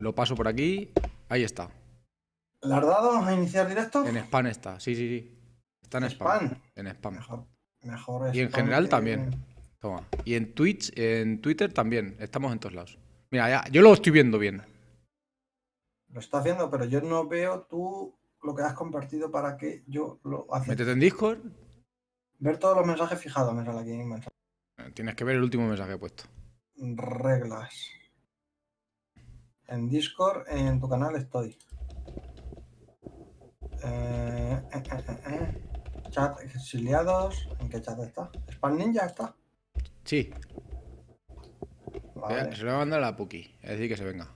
Lo, paso por aquí. Ahí está. ¿La has dado a iniciar directo? En spam está, sí, sí, sí. Está en spam. En spam. Mejor, mejor y en general también. Toma. Y en Twitch, en Twitter también. Estamos en todos lados. Mira, ya, yo lo estoy viendo bien. Lo estás viendo, pero yo no veo tú lo que has compartido para que yo lo haga. Métete en Discord. Ver todos los mensajes fijados, me sale aquí. Mensaje. Tienes que ver el último mensaje puesto. Reglas. En Discord, en tu canal estoy. Eh, eh, eh, chat exiliados. ¿En qué chat está? ¿Span Ninja está? Sí. Vale. Se lo a la Puki. Es decir, que se venga.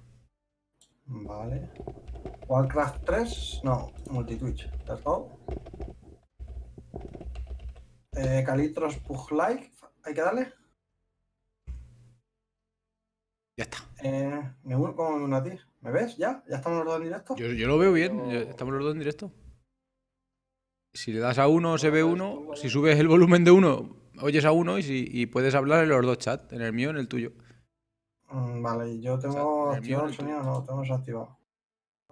Vale. Warcraft 3, no, Multitwitch. Let's Eh, Calitros Pug ¿hay que darle? Ya está. Eh, me uno a ti. ¿Me ves ya? ¿Ya estamos los dos en directo? Yo, yo lo veo bien, estamos los dos en directo. Si le das a uno, se ve uno. si subes el volumen de uno, oyes a uno y, si, y puedes hablar en los dos chats, en el mío y en el tuyo. Mm, vale, yo tengo activado el, sonido, no, tengo desactivado.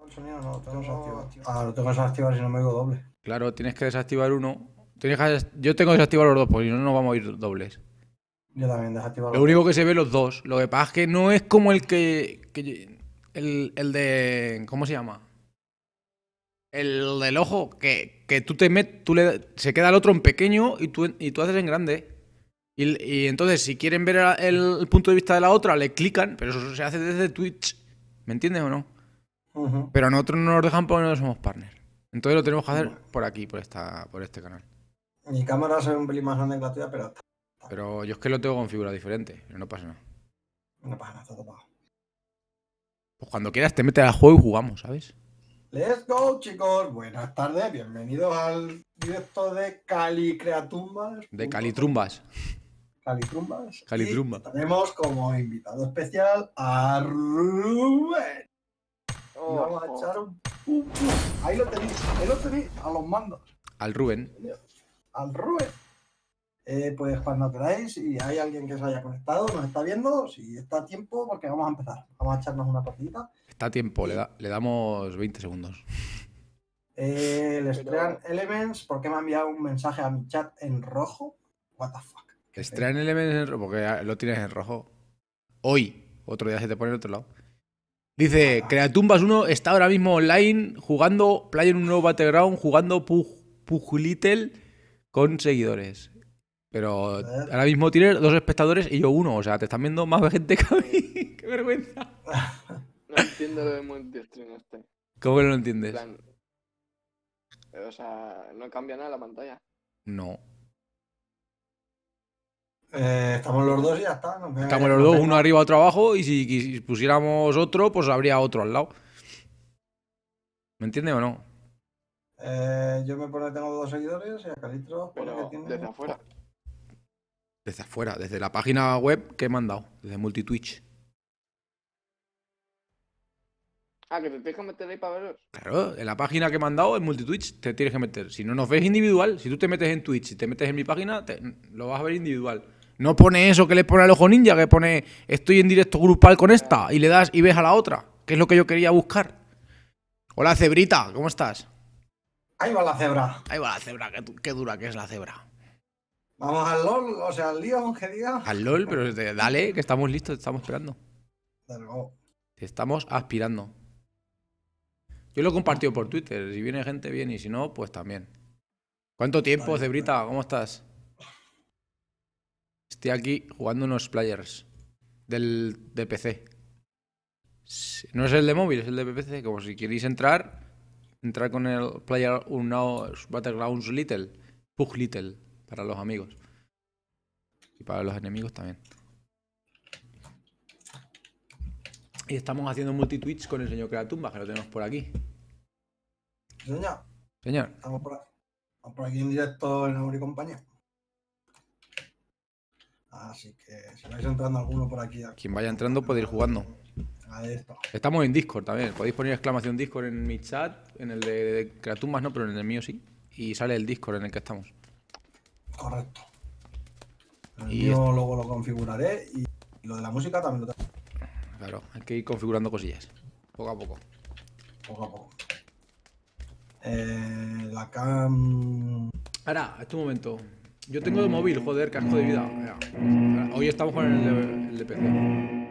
El sonido no, tengo desactivado. Ah, lo tengo desactivado si no me oigo doble. Claro, tienes que desactivar uno. Tienes Yo tengo que los dos, porque si no nos vamos a ir dobles. Yo también Lo único que se ve los dos. Lo que pasa es que no es como el que. el, de. ¿Cómo se llama? El del ojo, que, tú te metes, tú le, se queda el otro en pequeño y tú, haces en grande. Y, entonces, si quieren ver el, punto de vista de la otra, le clican, pero eso se hace desde Twitch. ¿Me entiendes o no? Pero a nosotros no nos dejan porque no somos partners Entonces lo tenemos que hacer por aquí, por, esta, por este canal. Mi cámara se ve un pelín más grande que la tuya, pero pero yo es que lo tengo configurado diferente, pero no pasa nada. No pasa nada, todo Pues cuando quieras te metes al juego y jugamos, ¿sabes? Let's go, chicos. Buenas tardes, bienvenidos al directo de Cali Creatumbas. De Calitrumbas. Calitrumbas. Calitrumbas. tenemos como invitado especial a Rubén. vamos a echar un, Ahí lo tenéis, ahí lo tenéis, a los mandos. Al Rubén. Al Rubén. Eh, pues cuando queráis, si hay alguien que se haya conectado, nos está viendo, si está a tiempo, porque vamos a empezar, vamos a echarnos una partidita. Está a tiempo, le, damos 20 segundos. el eh, Stream Elements, porque me ha enviado un mensaje a mi chat en rojo? What the fuck. Elements en rojo, porque lo tienes en rojo. Hoy, otro día se te pone en otro lado. Dice, crea Creatumbas 1 está ahora mismo online jugando Play en un nuevo Battleground, jugando Pug, con seguidores. Pero ahora mismo tienes dos espectadores y yo uno. O sea, te están viendo más gente que a mí. ¡Qué vergüenza! No entiendo lo de multistream este. ¿Cómo no lo entiendes? o sea, no cambia nada la pantalla. No. Eh, estamos los dos y ya está. estamos los dos, uno arriba, otro abajo. Y si, pusiéramos otro, pues habría otro al lado. ¿Me entiende o no? Eh, yo me pone tengo dos seguidores y a Calitro pone que tiene. Desde afuera. Desde afuera, desde la página web que he mandado, desde Multitwitch. Ah, que te tienes que meter ahí para veros. Claro, en la página que he mandado, en Multitwitch, te tienes que meter. Si no nos ves individual, si tú te metes en Twitch y te metes en mi página, lo vas a ver individual. No pone eso que le pone al ojo ninja, que pone estoy en directo grupal con esta y le das y ves a la otra, que es lo que yo quería buscar. Hola, cebrita, ¿cómo estás? Ahí va la cebra. Ahí va la cebra, qué dura que es la cebra. Vamos al LOL, o sea, al lío, aunque diga. Al LOL, pero dale, que estamos listos, estamos esperando. Te estamos aspirando. Yo lo he compartido por Twitter. Si viene gente, bien. Y si no, pues también. ¿Cuánto tiempo, Zebrita? ¿Cómo estás? Estoy aquí jugando unos players del, de PC. No es el de móvil, es el de PC. Como si queréis entrar, entrar con el player Unknown Battlegrounds Little. Pug Little para los amigos. Y para los enemigos también. Y estamos haciendo multitwitch con el señor Creatumba, que lo tenemos por aquí. Señor. Señor. Estamos por, aquí, en directo en Auri Compañía. Así que si vais entrando alguno por aquí. Quien vaya entrando puede ir jugando. Estamos en Discord también. Podéis poner exclamación Discord en mi chat, en el de Creatumbas no, pero en el mío sí. Y sale el Discord en el que estamos. Correcto. El ah, mío luego lo configuraré y lo de la música también Claro, hay que ir configurando cosillas. Poco a poco. Poco a poco. Eh, la cam. Ahora, este momento. Yo tengo de móvil, joder, casco de vida. Hoy estamos con el, el PC.